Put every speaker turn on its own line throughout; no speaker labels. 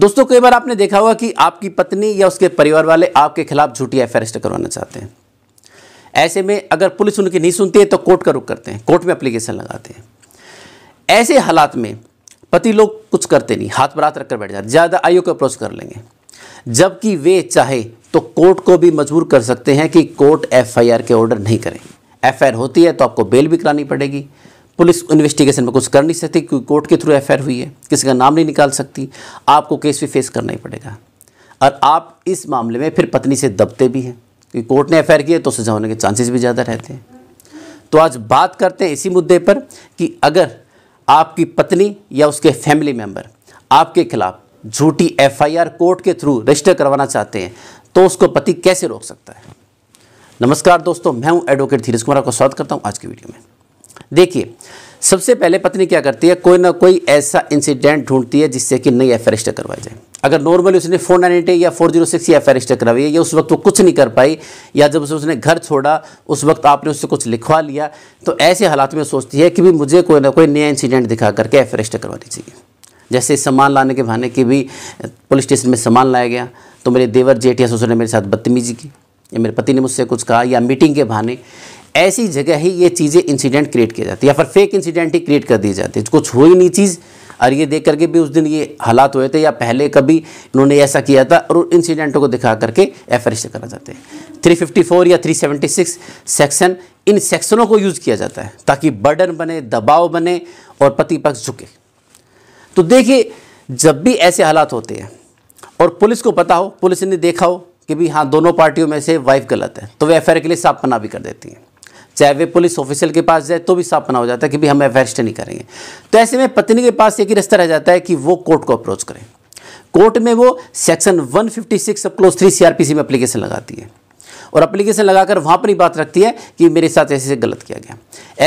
दोस्तों कई बार आपने देखा होगा कि आपकी पत्नी या उसके परिवार वाले आपके खिलाफ झूठी एफ रजिस्टर करवाना चाहते हैं ऐसे में अगर पुलिस उनकी नहीं सुनती है तो कोर्ट का रुख करते हैं कोर्ट में अप्लीकेशन लगाते हैं ऐसे हालात में पति लोग कुछ करते नहीं हाथ पर हाथ रखकर बैठ जाते ज़्यादा आयु को अप्रोच कर लेंगे जबकि वे चाहे तो कोर्ट को भी मजबूर कर सकते हैं कि कोर्ट एफआईआर के ऑर्डर नहीं करें एफआईआर होती है तो आपको बेल भी करानी पड़ेगी पुलिस इन्वेस्टिगेशन में कुछ कर नहीं सकती क्योंकि कोर्ट के थ्रू एफ हुई है किसी का नाम नहीं निकाल सकती आपको केस भी फेस करना ही पड़ेगा और आप इस मामले में फिर पत्नी से दबते भी हैं क्योंकि कोर्ट ने एफ किया तो सजा होने के चांसेस भी ज़्यादा रहते हैं तो आज बात करते हैं इसी मुद्दे पर कि अगर आपकी पत्नी या उसके फैमिली मेम्बर आपके खिलाफ झूठी एफ कोर्ट के थ्रू रजिस्टर करवाना चाहते हैं तो उसको पति कैसे रोक सकता है नमस्कार दोस्तों मैं हूं एडवोकेट धीरज कुमार आपका स्वागत करता हूं आज की वीडियो में देखिए सबसे पहले पत्नी क्या करती है कोई ना कोई ऐसा इंसिडेंट ढूंढती है जिससे कि नई एफ रजिस्टर करवाई जाए अगर नॉर्मली उसने फोर नाइन एट या फोर जीरो सिक्स एफ एस्टर करवाई है या उस वक्त वो कुछ नहीं कर पाई या जब उसे उसने घर छोड़ा उस वक्त आपने उससे कुछ लिखवा लिया तो ऐसे हालात में सोचती है कि भी मुझे कोई ना कोई नया इंसिडेंट दिखा करके एफ रजिस्टर करवानी चाहिए जैसे सामान लाने के बहाने की भी पुलिस स्टेशन में सामान लाया गया तो मेरे देवर जेठिया या ने मेरे साथ बदतमीजी की या मेरे पति ने मुझसे कुछ कहा या मीटिंग के बहाने ऐसी जगह ही ये चीज़ें इंसिडेंट क्रिएट किया जाती है या फिर फेक इंसिडेंट ही क्रिएट कर दी जाती है कुछ हुई नहीं चीज़ और ये देख करके भी उस दिन ये हालात हुए थे या पहले कभी इन्होंने ऐसा किया था और इंसिडेंटों को दिखा करके एफ करा जाते हैं 354 या 376 सेक्शन इन सेक्शनों को यूज़ किया जाता है ताकि बर्डन बने दबाव बने और पति पक्ष झुके तो देखिए जब भी ऐसे हालात होते हैं और पुलिस को पता हो पुलिस ने देखा हो कि भी हाँ दोनों पार्टियों में से वाइफ गलत है तो वे एफ के लिए साफ पना भी कर देती हैं चाहे वे पुलिस ऑफिसर के पास जाए तो भी साफ मना हो जाता है कि भाई हम अरेस्ट नहीं करेंगे तो ऐसे में पत्नी के पास एक ही रास्ता रह जाता है कि वो कोर्ट को अप्रोच करें कोर्ट में वो सेक्शन 156 अब क्लोज थ्री सीआरपीसी में अप्लीकेशन लगाती है और अप्लीकेशन लगाकर वहाँ पर ही बात रखती है कि मेरे साथ ऐसे से गलत किया गया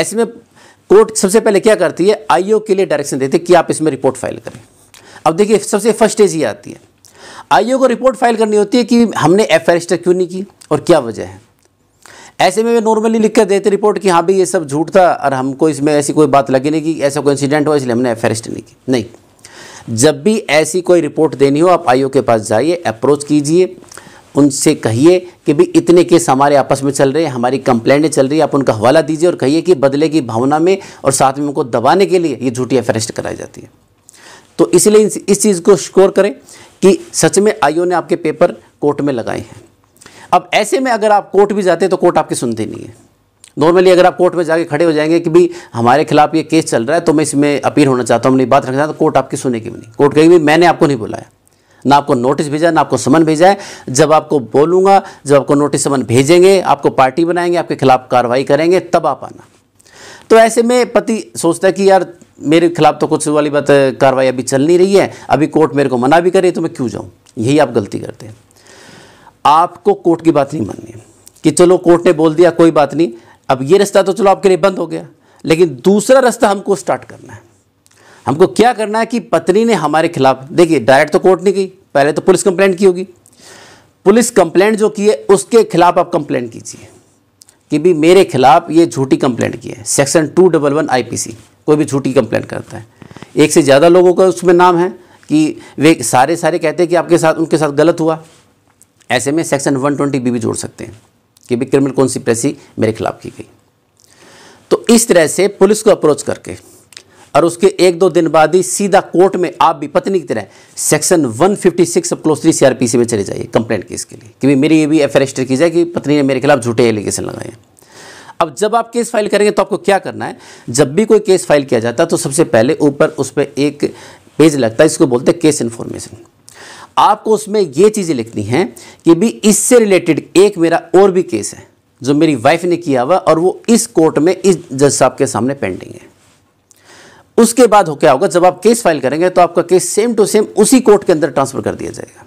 ऐसे में कोर्ट सबसे पहले क्या करती है आईओ के लिए डायरेक्शन देती है कि आप इसमें रिपोर्ट फाइल करें अब देखिए सबसे फर्स्ट स्टेज ये आती है आईओ को रिपोर्ट फाइल करनी होती है कि हमने एफ क्यों नहीं की और क्या वजह है ऐसे में वे नॉर्मली लिख कर देते रिपोर्ट कि हाँ भाई ये सब झूठ था और हमको इसमें ऐसी कोई बात लगी नहीं कि ऐसा कोई इंसिडेंट हुआ इसलिए हमने एफ नहीं की नहीं जब भी ऐसी कोई रिपोर्ट देनी हो आप आईओ के पास जाइए अप्रोच कीजिए उनसे कहिए कि भाई इतने केस हमारे आपस में चल रहे हैं हमारी कंप्लेंटें चल रही है आप उनका हवाला दीजिए और कहिए कि बदले की भावना में और साथ में उनको दबाने के लिए ये झूठी एफ कराई जाती है तो इसलिए इस चीज़ को श्योर करें कि सच में आईओ ने आपके पेपर कोर्ट में लगाए हैं अब ऐसे में अगर आप कोर्ट भी जाते हैं तो कोर्ट आपकी सुनती नहीं है नॉर्मली अगर आप कोर्ट में जाके खड़े हो जाएंगे कि भाई हमारे खिलाफ ये केस चल रहा है तो मैं इसमें अपील होना चाहता हूँ अपनी बात रखना चाहता तो कोर्ट आपकी सुनेगी भी नहीं कोर्ट कहेगी मैंने आपको नहीं बुलाया ना आपको नोटिस भेजा ना आपको समन भेजा है जब आपको बोलूँगा जब आपको नोटिस समन भेजेंगे आपको पार्टी बनाएंगे आपके खिलाफ कार्रवाई करेंगे तब आप आना तो ऐसे में पति सोचता है कि यार मेरे खिलाफ तो कुछ वाली बात कार्रवाई अभी चल नहीं रही है अभी कोर्ट मेरे को मना भी करे तो मैं क्यों जाऊँ यही आप गलती करते हैं आपको कोर्ट की बात नहीं माननी कि चलो कोर्ट ने बोल दिया कोई बात नहीं अब ये रास्ता तो चलो आपके लिए बंद हो गया लेकिन दूसरा रास्ता हमको स्टार्ट करना है हमको क्या करना है कि पत्नी ने हमारे खिलाफ देखिए डायरेक्ट तो कोर्ट नहीं गई पहले तो पुलिस कंप्लेंट की होगी पुलिस कंप्लेंट जो की है उसके खिलाफ आप कंप्लेंट कीजिए कि भी मेरे खिलाफ ये झूठी कंप्लेंट की है section two double one I कोई भी झूठी कंप्लेंट करता है एक से ज़्यादा लोगों का उसमें नाम है कि वे सारे सारे कहते हैं कि आपके साथ उनके साथ गलत हुआ ऐसे में सेक्शन 120 बी भी जोड़ सकते हैं कि भी क्रिमिनल कॉन्सिप्रेसी मेरे खिलाफ की गई तो इस तरह से पुलिस को अप्रोच करके और उसके एक दो दिन बाद ही सीधा कोर्ट में आप भी पत्नी की तरह सेक्शन 156 फिफ्टी सिक्स अब क्लोज थ्री सीआरपीसी में चले जाइए कंप्लेंट केस के लिए कि भी मेरी ये भी एफ रजिस्टर की जाए कि पत्नी ने मेरे खिलाफ झूठे एलिगेशन लगाए हैं अब जब आप केस फाइल करेंगे तो आपको क्या करना है जब भी कोई केस फाइल किया जाता है तो सबसे पहले ऊपर उस पर एक पेज लगता है इसको बोलते हैं केस इन्फॉर्मेशन आपको उसमें ये चीज़ें लिखनी हैं कि भी इससे रिलेटेड एक मेरा और भी केस है जो मेरी वाइफ ने किया हुआ और वो इस कोर्ट में इस जज साहब के सामने पेंडिंग है उसके बाद हो क्या होगा जब आप केस फाइल करेंगे तो आपका केस सेम टू सेम उसी कोर्ट के अंदर ट्रांसफ़र कर दिया जाएगा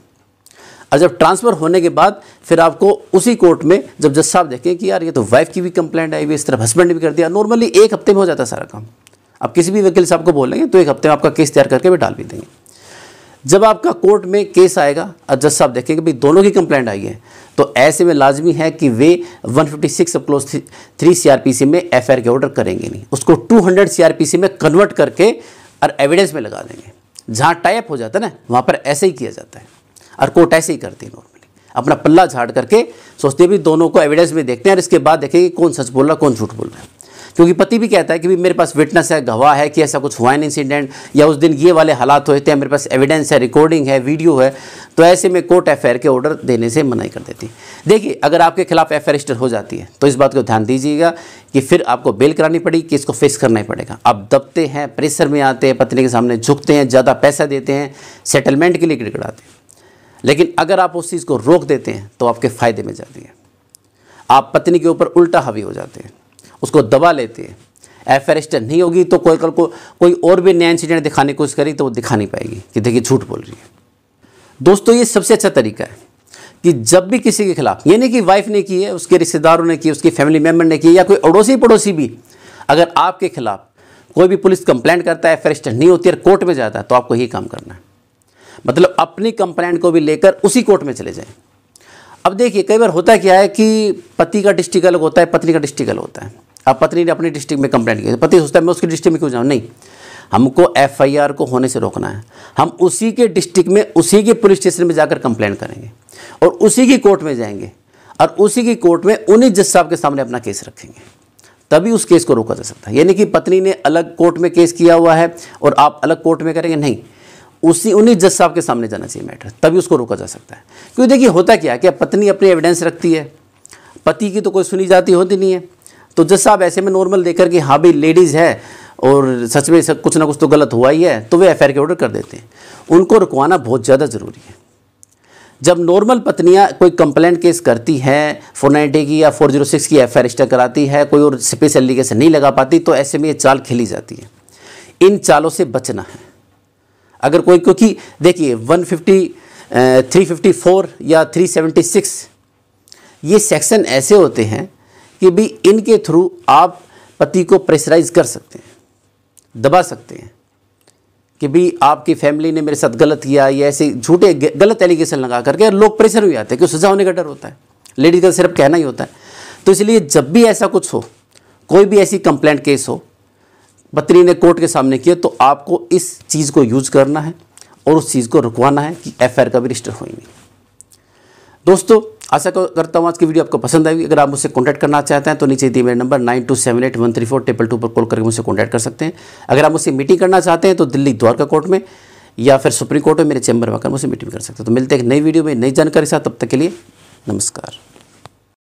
और जब ट्रांसफ़र होने के बाद फिर आपको उसी कोर्ट में जब जज साहब देखें कि यार ये तो वाइफ की भी कंप्लेंट आई हुई इस तरफ हस्बैंड ने भी कर दिया नॉर्मली एक हफ्ते में हो जाता है सारा काम आप किसी भी वकील साहब को बोलेंगे तो एक हफ्ते में आपका केस तैयार करके भी डाल भी देंगे जब आपका कोर्ट में केस आएगा और जज साहब देखेंगे भाई दोनों की कंप्लेंट आई है तो ऐसे में लाजमी है कि वे 156 fifty six clause three C में एफ के ऑर्डर करेंगे नहीं उसको 200 हंड्रेड सी में कन्वर्ट करके और एविडेंस में लगा देंगे जहाँ टाइप हो जाता है ना वहाँ पर ऐसे ही किया जाता है और कोर्ट ऐसे ही करती है नॉर्मली अपना पल्ला झाड़ करके सोचते भी दोनों को एविडेंस में देखते हैं और इसके बाद देखेंगे कौन सच बोल रहा कौन झूठ बोल रहा है क्योंकि पति भी कहता है कि भी मेरे पास विटनेस है गवाह है कि ऐसा कुछ हुआ है इंसिडेंट या उस दिन ये वाले हालात होते हैं मेरे पास एविडेंस है रिकॉर्डिंग है वीडियो है तो ऐसे में कोर्ट एफ के ऑर्डर देने से मनाई कर देती देखिए अगर आपके खिलाफ एफ हो जाती है तो इस बात को ध्यान दीजिएगा कि फिर आपको बेल करानी पड़ेगी कि इसको फेस करना ही पड़ेगा आप दबते हैं प्रेशर में आते हैं पत्नी के सामने झुकते हैं ज़्यादा पैसा देते हैं सेटलमेंट के लिए गिड़गड़ाते हैं लेकिन अगर आप उस चीज़ को रोक देते हैं तो आपके फ़ायदे में जाती है आप पत्नी के ऊपर उल्टा हावी हो जाते हैं उसको दबा लेते हैं एफ आर नहीं होगी तो कोई कल को कोई और भी नया इंसिडेंट दिखाने की कोशिश करेगी तो वो दिखा नहीं पाएगी कि देखिए झूठ बोल रही है दोस्तों ये सबसे अच्छा तरीका है कि जब भी किसी के खिलाफ ये नहीं कि वाइफ ने की है उसके रिश्तेदारों ने की उसकी फैमिली मेम्बर ने की या कोई अड़ोसी पड़ोसी भी अगर आपके खिलाफ कोई भी पुलिस कंप्लेंट करता है एफ नहीं होती है कोर्ट में जाता है तो आपको यही काम करना है मतलब अपनी कंप्लेंट को भी लेकर उसी कोर्ट में चले जाएं अब देखिए कई बार होता क्या है कि पति का डिस्ट्रिक्ट अलग होता है पत्नी का डिस्ट्रिक्ट अलग होता है अब पत्नी ने अपनी डिस्ट्रिक्ट में कंप्लेंट की पति सोचता है मैं उसकी डिस्ट्रिक्ट में क्यों जाऊँ नहीं हमको एफआईआर को होने से रोकना है हम उसी के डिस्ट्रिक्ट में उसी के पुलिस स्टेशन में जाकर कंप्लेंट करेंगे और उसी की कोर्ट में जाएंगे और उसी की कोर्ट में उन्हीं जज साहब के सामने अपना केस रखेंगे तभी उस केस को रोका जा सकता है यानी कि पत्नी ने अलग कोर्ट में केस किया हुआ है और आप अलग कोर्ट में करेंगे नहीं उसी उन्हीं जज साहब के सामने जाना चाहिए मैटर तभी उसको रोका जा सकता है क्योंकि देखिए होता क्या है कि पत्नी अपनी एविडेंस रखती है पति की तो कोई सुनी जाती होती नहीं है तो जज साहब ऐसे में नॉर्मल देखकर कि हाँ भाई लेडीज़ है और सच में कुछ ना कुछ तो गलत हुआ ही है तो वे एफ के ऑर्डर कर देते हैं उनको रुकवाना बहुत ज़्यादा ज़रूरी है जब नॉर्मल पत्नियां कोई कंप्लेंट केस करती हैं फोर नाइन्टी की या फोर जीरो सिक्स की एफ आई कराती है कोई और स्पेशल एलिगेशन नहीं लगा पाती तो ऐसे में ये चाल खेली जाती है इन चालों से बचना है अगर कोई क्योंकि देखिए one fifty three fifty four या थ्री सेवेंटी सिक्स ये सेक्शन ऐसे होते हैं कि भी इनके थ्रू आप पति को प्रेशराइज कर सकते हैं दबा सकते हैं कि भी आपकी फैमिली ने मेरे साथ गलत किया या ऐसे झूठे गलत एलिगेशन लगा करके लोग प्रेशर भी आते हैं कि सजा होने का डर होता है लेडीज का सिर्फ कहना ही होता है तो इसलिए जब भी ऐसा कुछ हो कोई भी ऐसी कंप्लेंट केस हो पत्नी ने कोर्ट के सामने किया तो आपको इस चीज़ को यूज करना है और उस चीज़ को रुकवाना है कि एफ का भी रजिस्टर हो दोस्तों आशा करता हूँ आज की वीडियो आपको पसंद आएगी अगर आप मुझसे कॉन्टैक्ट करना चाहते हैं तो नीचे दिए मेरे number nine two seven eight one three four triple two पर कॉल करके मुझसे कॉन्टैक्ट कर सकते हैं अगर आप मुझसे मीटिंग करना चाहते हैं तो दिल्ली द्वारका कोर्ट में या फिर सुप्रीम कोर्ट में मेरे चैम्बर में आकर मुझसे मीटिंग कर सकते हैं तो मिलते हैं एक नई वीडियो में नई जानकारी साथ तब तक के लिए नमस्कार